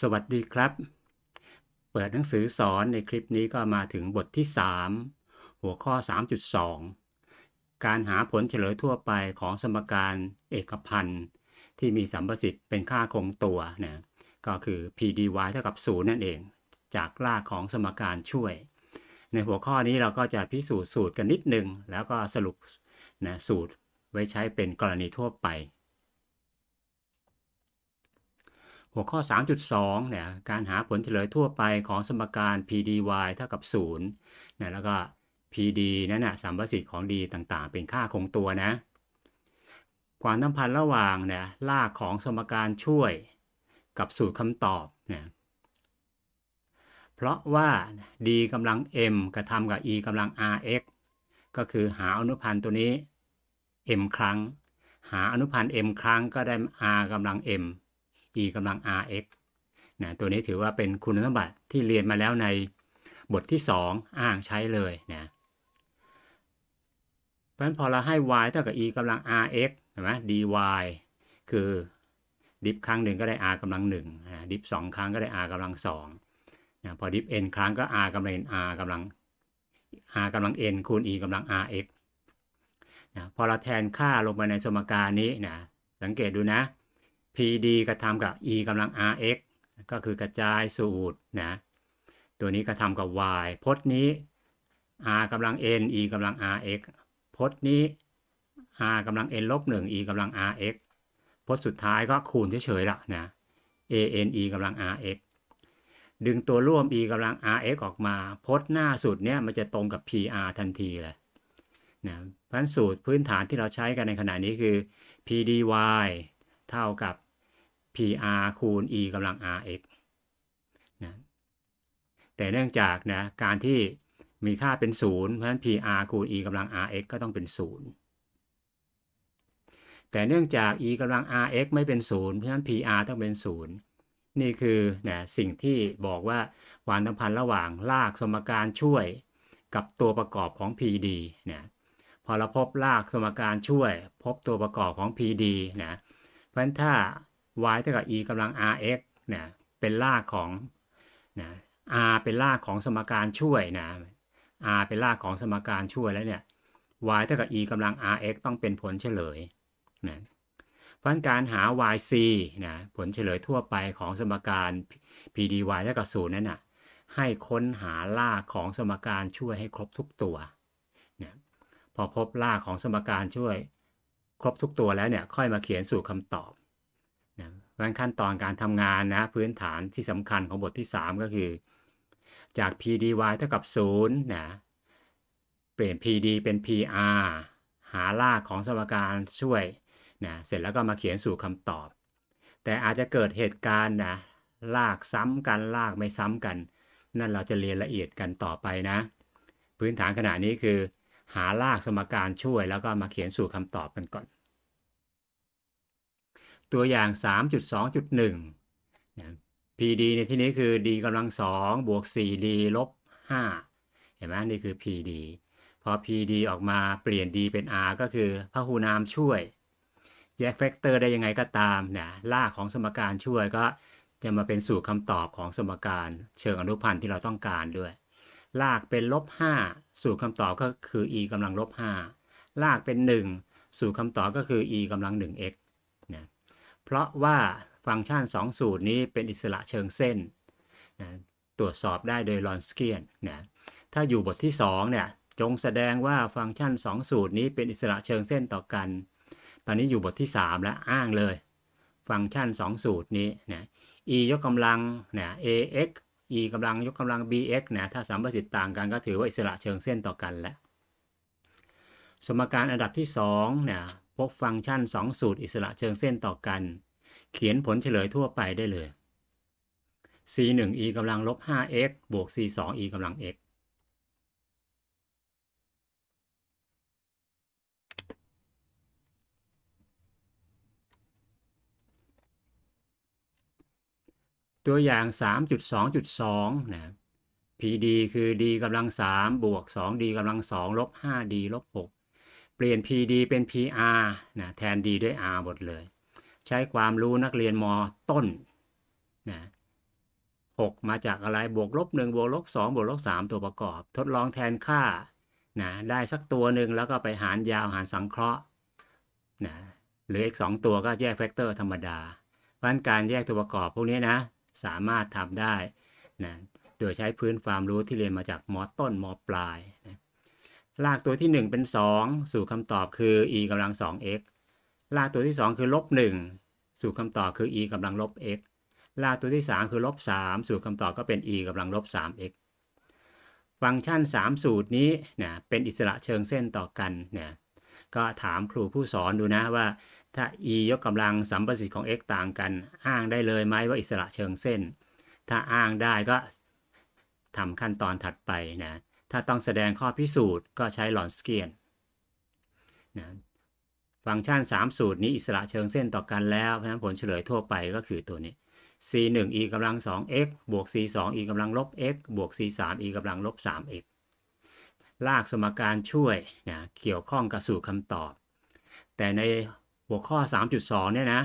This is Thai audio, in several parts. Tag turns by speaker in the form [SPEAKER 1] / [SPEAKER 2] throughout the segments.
[SPEAKER 1] สวัสดีครับ เปิดหนังสือสอนในคลิปนี้ก็มาถึงบทที่ 3 หัวข้อ 3.2 การหาผลเฉลยทั่วไปของสมการเอกพันธ์ ที่มีสัมประสิทธิ์เป็นค่าคงตัวนะก็คือ p dy เท่ากับ0นั่นเอง จากลากของสมการช่วย ในหัวข้อนี้เราก็จะพิสูจน์สูตรกันนิดนึงแล้วก็สรุปนะสูตรไว้ใช้เป็นกรณีทั่วไปหัวข้อ 3.2 เนี่ย การหาผลเฉลยทั่วไปของสมการ PDy เท่ากับ0นะแล้วก็ PD นั่นนะสัมประสิทธิ์ของ D ต่างๆ เป็นค่าคงตัวนะความสัมพันธ์ระหว่างเนี่ยลากของสมการช่วยกับสูตรคำตอบเนี่ย เพราะว่า D กำลัง M กระทำกับ E กำลัง Rx ก็คือหาอนุพันธ์ตัวนี้ M ครั้ง หาอนุพันธ์ M ครั้งก็ได้ R กำลัง M e กำลัง rx นะตัวนี้ถือว่าเป็นคุณสมบัติที่เรียนมาแล้วในบทที่ 2 อ้างใช้เลยนะเพราะฉะนั้นพอเราให้ y เท่ากับ e กำลัง rx ใช่ไหม dy คือ ดิฟครั้งหนึ่งก็ได้ r กำลังหนึ่งดิฟสองครั้งก็ได้ r กำลังสองนะพอดิฟ n ครั้งก็ r กำลัง r กำลัง r กำลัง n คูณ e กำลัง rx นะพอเราแทนค่าลงไปในสมการนี้นะสังเกตดูนะ PD กระทำกับ E กำลัง Rx ก็คือกระจายสูตรนะตัวนี้กระทำกับ y พจน์นี้ r กำลัง n e กำลัง rx พจน์นี้ r กำลัง n ลบ1 e กำลัง rx พจน์สุดท้ายก็คูณเฉยๆละนะ a n e กำลัง rx ดึงตัวร่วม e กำลัง rx ออกมา พจน์หน้าสุดเนี่ยมันจะตรงกับ pr ทันทีเลยนะพันสูตรพื้นฐานที่เราใช้กันในขณะนี้คือ pdy เท่ากับ PR คูณ e กำลัง rx นะ แต่เนื่องจากนะ การที่มีค่าเป็นศูนย์เพราะฉะนั้น PR คูณ e กำลัง rx ก็ต้องเป็นศูนย์แต่เนื่องจาก e กำลัง rx ไม่เป็นศูนย์เพราะฉะนั้น PR ต้องเป็นศูนย์นี่คือนะสิ่งที่บอกว่าความสัมพันธ์ระหว่างลากสมการช่วยกับตัวประกอบของ PD นะพอเราพบลากสมการช่วยพบตัวประกอบของ PD นะเพราะฉะนั้นถ้า y เท่ากับ e กำลัง rx นะเป็นรากของนะ r เป็นรากของสมการช่วยนะ r เป็นรากของสมการช่วยแล้วเนี่ย y เท่ากับ e กำลัง rx ต้องเป็นผลเฉลยนะพัะการหา yc นะผลเฉลยทั่วไปของสมการ pdy เท่ากับศูนย์นั่นนะ่ะ ให้ค้นหาล่าของสมการช่วยให้ครบทุกตัวนะพอพบล่าของสมการช่วยครบทุกตัวแล้วเนี่ย ค่อยมาเขียนสูตรคำตอบเพราะฉะนั้นขั้นตอนการทำงานนะพื้นฐานที่สำคัญของบทที่ 3 ก็คือ จาก PDY เท่ากับ0นะเปลี่ยน PD เป็น PR หาลากของสมการช่วยนะเสร็จแล้วก็มาเขียนสู่คำตอบ แต่อาจจะเกิดเหตุการณ์นะลากซ้ำกันลากไม่ซ้ำกัน นั่นเราจะเรียนละเอียดกันต่อไปนะพื้นฐานขณะนี้คือ หาลากสมการช่วย แล้วก็มาเขียนสู่คำตอบกันก่อนตัวอย่าง 3.2.1น PD ในที่นี้คือ D กำลัง 2บวก 4D ลบ5เห็นไหมนี่คือ PD พอ PD ออกมาเปลี่ยน D เป็น R ก็คือพหูนามช่วยแยกแฟกเตอร์ได้ยังไงก็ตามนยลากของสมการช่วยก็จะมาเป็นสูตรคำตอบของสมการเชิงอนุพันธ์ที่เราต้องการด้วย ลากเป็นลบ 5 สูตรคำตอบก็คือ e กำลังลบ 5 ลากเป็น 1 สูตรคำตอบก็คือ e กำลัง 1x เพราะว่าฟังก์ชัน 2 สูตรนี้เป็นอิสระเชิงเส้นนะตรวจสอบได้โดยลอนสเกียนนะถ้าอยู่บทที่2เนี่ย จงแสดงว่าฟังก์ชัน 2 สูตรนี้เป็นอิสระเชิงเส้นต่อกัน ตอนนี้อยู่บทที่ 3 แล้วอ้างเลย ฟังก์ชัน 2 สูตรนี้นะ e ยกกำลังนะ ax e กำลังยกกำลัง bx นะ ถ้าสัมประสิทธิ์ต่างกันก็ถือว่าอิสระเชิงเส้นต่อกันแล้ว สมการอันดับที่2เนี่ยพบฟังก์ชัน 2 สูตรอิสระเชิงเส้นต่อกัน เขียนผลเฉลยทั่วไปได้เลย c 1 e กำลัง ลบ 5x บวก c 2 e กำลัง x ตัวอย่าง 3.2.2นะ PD คือ D กำลัง3บวก 2D กำลัง2ลบ 5D ลบ6เปลี่ยน PD เป็น PR นะ แทน D ด้วย R หมดเลย ใช้ความรู้นักเรียนม ต้น นะ6มาจากอะไรบวกลบ1 บวกลบ2 บวกลบ3ตัวประกอบ ทดลองแทนค่า นะ ได้สักตัวหนึ่งแล้วก็ไปหารยาว หารสังเคราะห์ นะ หรืออีก 2 ตัวก็แยกแฟกเตอร์ธรรมดาเพราะการแยกตัวประกอบพวกนี้นะ สามารถทำได้ นะโดยใช้พื้นความรู้ที่เรียนมาจากมอต้นมอปลายนะลากตัวที่ 1 เป็น 2 สู่คำตอบคือ e กำลัง 2x ลากตัวที่ 2 คือลบ1สู่คำตอบคือ e กำลังลบ x ลากตัวที่ 3 คือลบ3สู่คำตอบก็เป็น e กำลังลบ 3x ฟังก์ชัน 3 สูตรนี้เนี่ยเป็นอิสระเชิงเส้นต่อกันเนี่ยก็ถามครูผู้สอนดูนะว่า ถ้า e ยกกำลังสัมประสิทธิ์ของ x ต่างกัน อ้างได้เลยไหมว่าอิสระเชิงเส้น ถ้าอ้างได้ก็ทำขั้นตอนถัดไปนะถ้าต้องแสดงข้อพิสูจน์ก็ใช้หลอนสเกียนนะฟังก์ชัน 3 สูตรนี้อิสระเชิงเส้นต่อกันแล้ว เพราะฉะนั้นผลเฉลยทั่วไปก็คือตัวนี้ c 1 e กำลัง2 x บวก c 2 e กำลังลบ x บวก c 3 e กำลังลบ3 x ลากสมการช่วยนะเกี่ยวข้องกับสูตรคำตอบ แต่ในหัวข้อ 3.2 เนี่ยนะ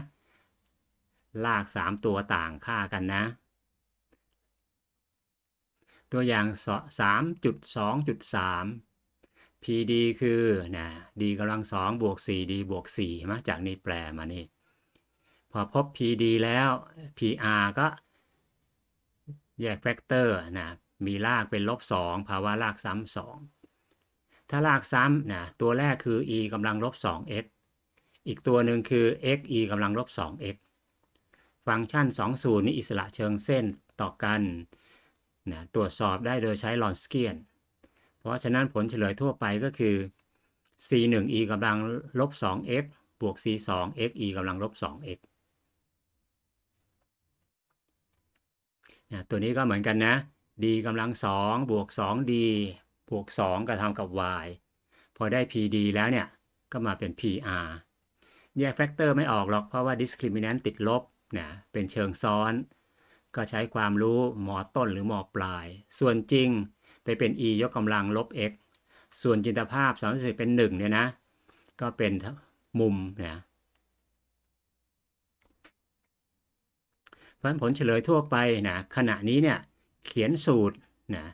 [SPEAKER 1] ลาก 3 ตัวต่างค่ากันนะตัวอย่าง 3.2.3 PD คือนะ D กำลังสองบวก 4D บวก 4 มาจากนี้แปลมานี่ พอพบ PD แล้ว PR ก็ แยกแฟกเตอร์นะมีลากเป็นลบ2ภาวะลากซ้ำ2ถ้าลากซ้ำนะตัวแรกคือ e กำลังลบ 2x อีกตัวหนึ่งคือ x e กำลังลบ 2x ฟังก์ชัน2สูตรนี้อิสระเชิงเส้นต่อกันนะตรวจสอบได้โดยใช้ลอนสเกียน เพราะฉะนั้นผลเฉลยทั่วไปก็คือ c 1 e กำลัง ลบ2 x บวก c 2 x e กำลัง ลบ2 x นะตัวนี้ก็เหมือนกันนะ d กำลัง 2 บวก 2d บวก 2 กระทำกับ y พอ ได้ pd แล้ว เนี่ย ก็มาเป็น pr แยกแฟกเตอร์ไม่ออก หรอก เพราะว่า discriminant ติดลบนะเป็นเชิงซ้อนก็ใช้ความรู้หมอต้นหรือหมอปลาย ส่วนจริงไปเป็น e ยกกำลัง ลบ x ส่วนจินตภาพสามสิบเป็นหนึ่งเนี่ยนะ ก็เป็นมุมนะเพราะผลเฉลยทั่วไปนะ ขณะนี้เนี่ย เขียนสูตรนะ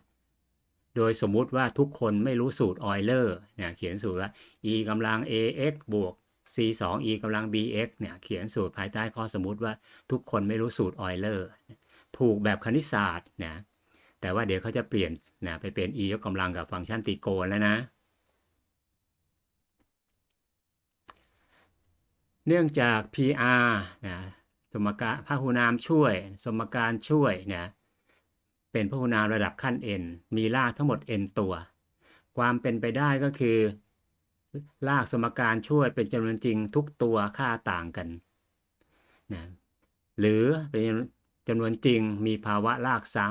[SPEAKER 1] โดยสมมุติว่าทุกคนไม่รู้สูตรออยเลอร์เนี่ยเขียนสูตรว่า e กำลัง ax บวก c 2 e กำลัง bx เนี่ยเขียนสูตรภายใต้ข้อสมมติว่าทุกคนไม่รู้สูตรออยเลอร์ผูกแบบคณิตศาสตร์นะแต่ว่าเดี๋ยวเขาจะเปลี่ยนนะไปเป็น e ยกกำลังกับฟังก์ชันตีโกนแล้วนะ เนื่องจาก PR นะสมการพหูนามช่วยสมการช่วยนะเป็นพหูนามระดับขั้น n มีรากทั้งหมด n ตัว ความเป็นไปได้ก็คือรากสมการช่วยเป็นจำนวนจริงทุกตัวค่าต่างกันนะหรือเป็นจำนวนจริงมีภาวะลากซ้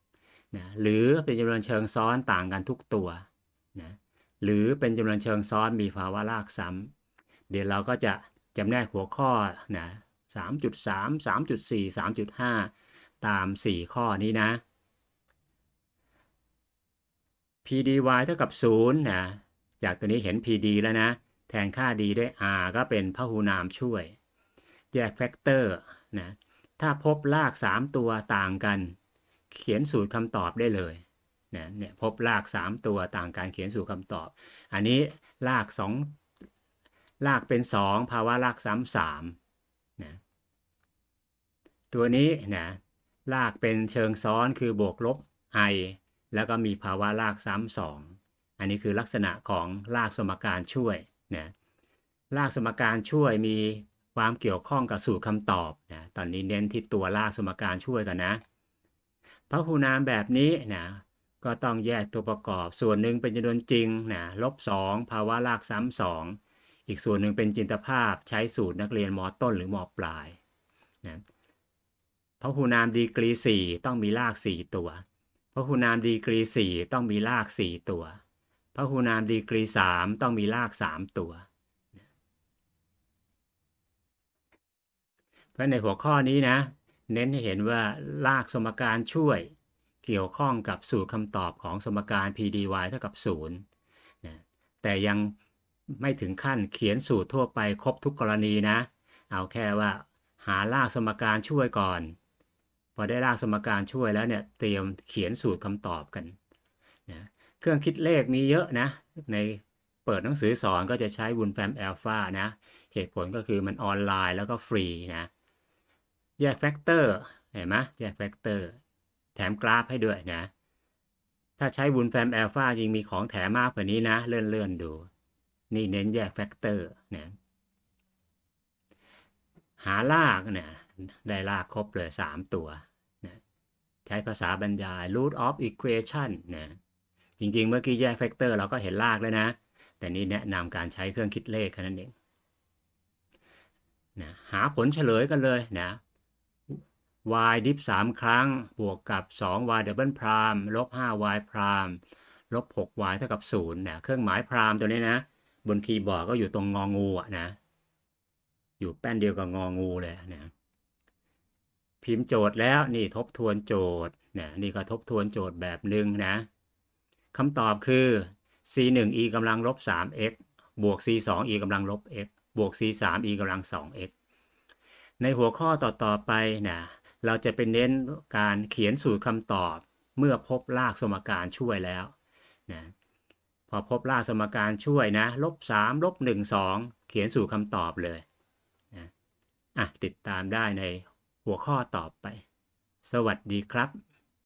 [SPEAKER 1] ำนะหรือเป็นจำนวนเชิงซ้อนต่างกันทุกตัวนะหรือเป็นจำนวนเชิงซ้อนมีภาวะลากซ้ำ เดี๋ยวเราก็จะจำแนกหัวข้อนะ3.3 3.4 3.5 ตาม 4 ข้อนี้นะ PDY เท่ากับ0นะ จากตัวนี้เห็น PD แล้วนะ แทนค่า D ด้วย R ก็เป็นพหูนามช่วย แยกแฟกเตอร์นะถ้าพบลากสามตัวต่างกันเขียนสูตรคำตอบได้เลยนะเนี่ยพบลากสามตัวต่างกันเขียนสูตรคำตอบ อันนี้ลากสองลากเป็นสองภาวะลากซ้ำสามนะตัวนี้นะลากเป็นเชิงซ้อนคือบวกลบ i แล้วก็มีภาวะลากซ้ำสอง อันนี้คือลักษณะของลากสมการช่วยนะลากสมการช่วยมีความเกี่ยวข้องกับสูตรคำตอบนะ ตอนนี้เน้นที่ตัวลากสมการช่วยกันนะ พหุนามแบบนี้นะ ก็ต้องแยกตัวประกอบ ส่วนหนึ่งเป็นจำนวนจริงนะลบ2ภาวะลากซ้ำสองอีกส่วนหนึ่งเป็นจินตภาพใช้สูตรนักเรียนมต้น หรือมอปลายนะ พหุนามดีกรี4ต้องมีลาก 4 ตัว พหุนามดีกรี4ต้องมีลาก 4 ตัว พหุนามดีกรี3ต้องมีลาก 3 ตัวเพราะในหัวข้อนี้นะ เน้นให้เห็นว่าลากสมการช่วย เกี่ยวข้องกับสูตรคำตอบของสมการ PDY เท่ากับ0นะแต่ยังไม่ถึงขั้นเขียนสูตรทั่วไปครบทุกกรณีนะ เอาแค่ว่าหาลากสมการช่วยก่อนพอได้ลากสมการช่วยแล้วเนี่ยเตรียมเขียนสูตรคำตอบกันนะเครื่องคิดเลขมีเยอะนะ ในเปิดหนังสือสอนก็จะใช้วุลแฟมแอลฟานะเหตุผลก็คือมันออนไลน์แล้วก็ฟรีนะแยกแฟกเตอร์เห็นไหมแยกแฟกเตอร์ แถมกราฟให้ด้วยนะ ถ้าใช้บุญแฟมแอลฟาจริงมีของแถมมากกว่านี้นะเลื่อน ๆ ดู นี่เน้นแยกแฟกเตอร์นะหาลากเนี่ยได้ลากครบเลย 3 ตัวนะใช้ภาษาบรรยาย root of equation นะจริงๆเมื่อกี้แยกแฟกเตอร์ เราก็เห็นลากแล้วนะ แต่นี้แนะนำการใช้เครื่องคิดเลขแค่นั้นเองนะหาผลเฉลยกันเลยนะ y ดิฟ3ครั้ง บวกกับ 2y ดับเบิลพรามลบ 5y พรามลบ 6y เท่ากับ0นะเครื่องหมายพรามตัวนี้นะ บนคีย์บอร์ดก็อยู่ตรงงองู อ่ะ นะ อยู่แป้นเดียวกับงองู เลยนะพิมพ์โจทย์แล้ว นี่ทบทวนโจทย์นะนี่ก็ทบทวนโจทย์แบบหนึ่งนะคำตอบคือ c 1 e กำลัง ลบ 3x บวก c 2 e กำลัง ลบ x บวก c 3 e กำลัง 2x ในหัวข้อต่อๆไปนะเราจะไปเน้นการเขียนสูตรคำตอบเมื่อพบลากสมการช่วยแล้วนะพอพบลากสมการช่วยนะ ลบ3ลบ1 2เขียนสูตรคำตอบเลยนะอ่ะติดตามได้ในหัวข้อต่อไป สวัสดีครับ